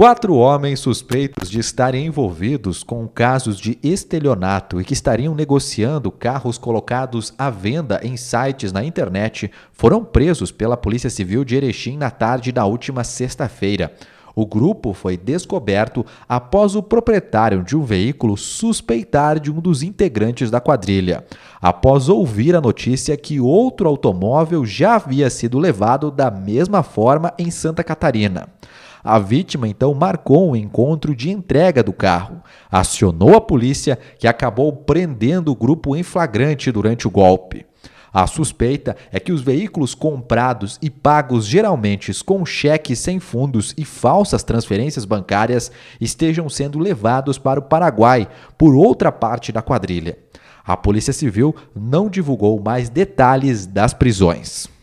Quatro homens suspeitos de estarem envolvidos com casos de estelionato e que estariam negociando carros colocados à venda em sites na internet foram presos pela Polícia Civil de Erechim na tarde da última sexta-feira. O grupo foi descoberto após o proprietário de um veículo suspeitar de um dos integrantes da quadrilha. Após ouvir a notícia que outro automóvel já havia sido levado da mesma forma em Santa Catarina. A vítima então marcou um encontro de entrega do carro, acionou a polícia, que acabou prendendo o grupo em flagrante durante o golpe. A suspeita é que os veículos comprados e pagos geralmente com cheques sem fundos e falsas transferências bancárias estejam sendo levados para o Paraguai por outra parte da quadrilha. A Polícia Civil não divulgou mais detalhes das prisões.